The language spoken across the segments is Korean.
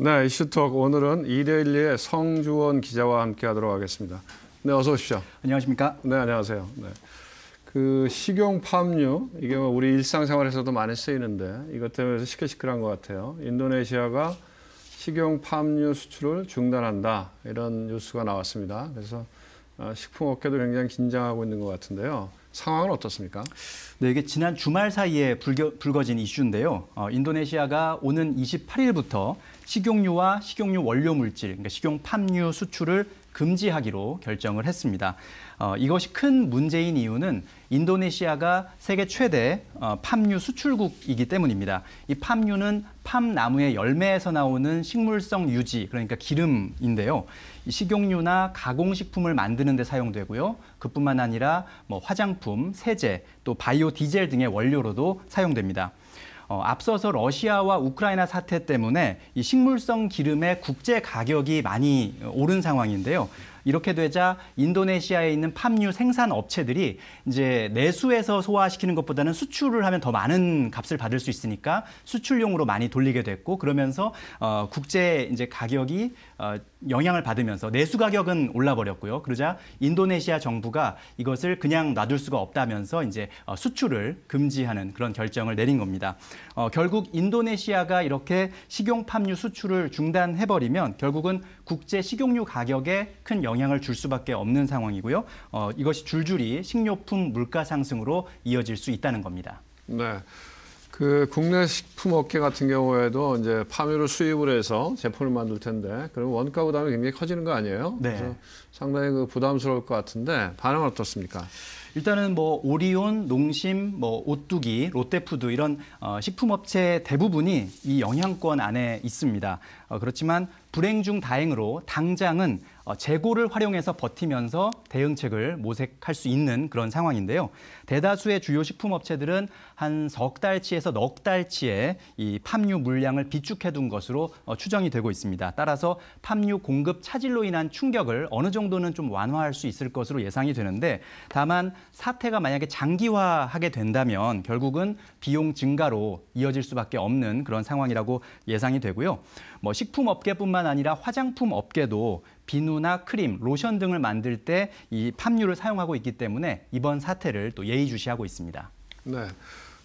네, 이슈톡 오늘은 이데일리의 성주원 기자와 함께하도록 하겠습니다. 네, 어서 오십시오. 안녕하십니까? 네, 안녕하세요. 네. 그 식용 팜유 이게 뭐 우리 일상생활에서도 많이 쓰이는데 이것 때문에 시끌시끌한 것 같아요. 인도네시아가 식용 팜유 수출을 중단한다 이런 뉴스가 나왔습니다. 그래서 어, 식품 업계도 굉장히 긴장하고 있는 것 같은데요. 상황은 어떻습니까? 네, 이게 지난 주말 사이에 불겨, 불거진 이슈인데요. 어, 인도네시아가 오는 28일부터 식용유와 식용유 원료 물질, 그러니까 식용팜유 수출을 금지하기로 결정을 했습니다. 어, 이것이 큰 문제인 이유는 인도네시아가 세계 최대 어, 팜유 수출국이기 때문입니다. 이 팜유는 팜나무의 열매에서 나오는 식물성 유지, 그러니까 기름인데요. 식용유나 가공식품을 만드는 데 사용되고요. 그뿐만 아니라 뭐 화장품 화장품, 세제, 또 바이오 디젤 등의 원료로도 사용됩니다. 어, 앞서서 러시아와 우크라이나 사태 때문에 이 식물성 기름의 국제 가격이 많이 오른 상황인데요. 이렇게 되자 인도네시아에 있는 팜유 생산 업체들이 이제 내수에서 소화시키는 것보다는 수출을 하면 더 많은 값을 받을 수 있으니까 수출용으로 많이 돌리게 됐고 그러면서 어, 국제 이제 가격이 어, 영향을 받으면서 내수 가격은 올라 버렸고요. 그러자 인도네시아 정부가 이것을 그냥 놔둘 수가 없다면서 이제 어, 수출을 금지하는 그런 결정을 내린 겁니다. 어, 결국 인도네시아가 이렇게 식용 팜유 수출을 중단해 버리면 결국은 국제 식용유 가격에 큰 영향 을 영향을 줄 수밖에 없는 상황이고요. 어, 이것이 줄줄이 식료품 물가 상승으로 이어질 수 있다는 겁니다. 네. 그 국내 식품 업계 같은 경우에도 이제 파묘를 수입을 해서 제품을 만들 텐데 그럼 원가 부담이 굉장히 커지는 거 아니에요? 네. 그래서 상당히 그 부담스러울 것 같은데 반응은 어떻습니까? 일단은 뭐 오리온, 농심, 뭐 오뚜기, 롯데푸드 이런 어, 식품업체 대부분이 이 영향권 안에 있습니다. 어, 그렇지만 불행 중 다행으로 당장은 어, 재고를 활용해서 버티면서 대응책을 모색할 수 있는 그런 상황인데요. 대다수의 주요 식품업체들은 한 석 달치에서 넉 달치의 이 팜유 물량을 비축해둔 것으로 어, 추정이 되고 있습니다. 따라서 팜유 공급 차질로 인한 충격을 어느 정도는 좀 완화할 수 있을 것으로 예상이 되는데 다만 사태가 만약에 장기화하게 된다면 결국은 비용 증가로 이어질 수밖에 없는 그런 상황이라고 예상이 되고요. 뭐 식품 업계뿐만 아니라 화장품 업계도 비누나 크림, 로션 등을 만들 때이 팜유를 사용하고 있기 때문에 이번 사태를 또 예의주시하고 있습니다. 네.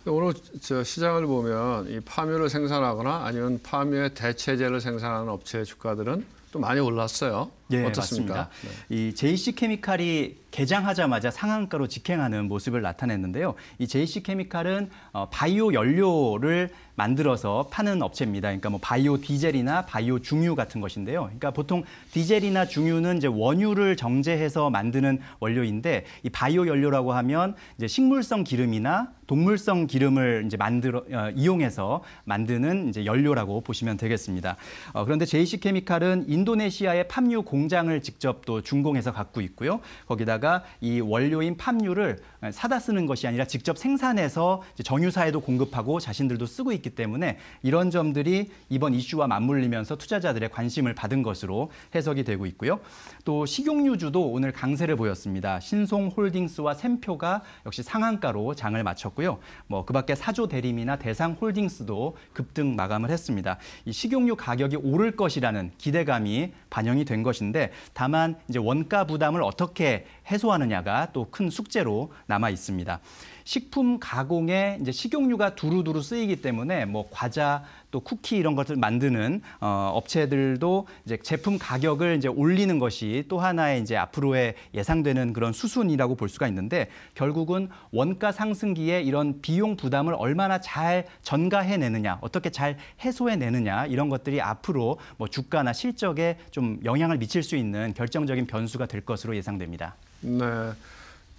오늘 저 시장을 보면 이 파묘를 생산하거나 아니면 파묘의 대체제를 생산하는 업체의 주가들은 또 많이 올랐어요. 예, 어떻습니까? 네. 이 JC 케미칼이 개장하자마자 상한가로 직행하는 모습을 나타냈는데요. 이 JC 케미칼은 어, 바이오 연료를 만들어서 파는 업체입니다. 그러니까 뭐 바이오 디젤이나 바이오 중유 같은 것인데요. 그러니까 보통 디젤이나 중유는 이제 원유를 정제해서 만드는 원료인데 이 바이오 연료라고 하면 이제 식물성 기름이나 동물성 기름을 이제 만들어 어, 이용해서 만드는 이제 연료라고 보시면 되겠습니다. 어, 그런데 JC 케미칼은 인도네시아의 팜유 공 공장을 직접 또 준공해서 갖고 있고요. 거기다가 이 원료인 팜유를 사다 쓰는 것이 아니라 직접 생산해서 정유사에도 공급하고 자신들도 쓰고 있기 때문에 이런 점들이 이번 이슈와 맞물리면서 투자자들의 관심을 받은 것으로 해석이 되고 있고요. 또 식용유주도 오늘 강세를 보였습니다. 신송홀딩스와 샘표가 역시 상한가로 장을 마쳤고요. 뭐 그밖에 사조 대림이나 대상홀딩스도 급등 마감을 했습니다. 이 식용유 가격이 오를 것이라는 기대감이 반영이 된것입니다 것인데 다만 이제 원가 부담을 어떻게 해소하느냐가 또 큰 숙제로 남아 있습니다. 식품 가공에 이제 식용유가 두루두루 쓰이기 때문에 뭐 과자 또 쿠키 이런 것을 만드는 어, 업체들도 이제 제품 가격을 이제 올리는 것이 또 하나의 이제 앞으로의 예상되는 그런 수순이라고 볼 수가 있는데 결국은 원가 상승기에 이런 비용 부담을 얼마나 잘 전가해 내느냐, 어떻게 잘 해소해 내느냐 이런 것들이 앞으로 뭐 주가나 실적에 좀 영향을 미칠 수 있는 결정적인 변수가 될 것으로 예상됩니다. 네.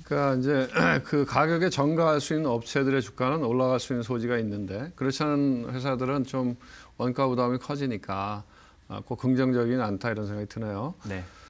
그러니까 이제 그 가격에 정가할 수 있는 업체들의 주가는 올라갈 수 있는 소지가 있는데 그렇지 않은 회사들은 좀 원가 부담이 커지니까 아, 꼭 긍정적인 이 않다 이런 생각이 드네요. 네.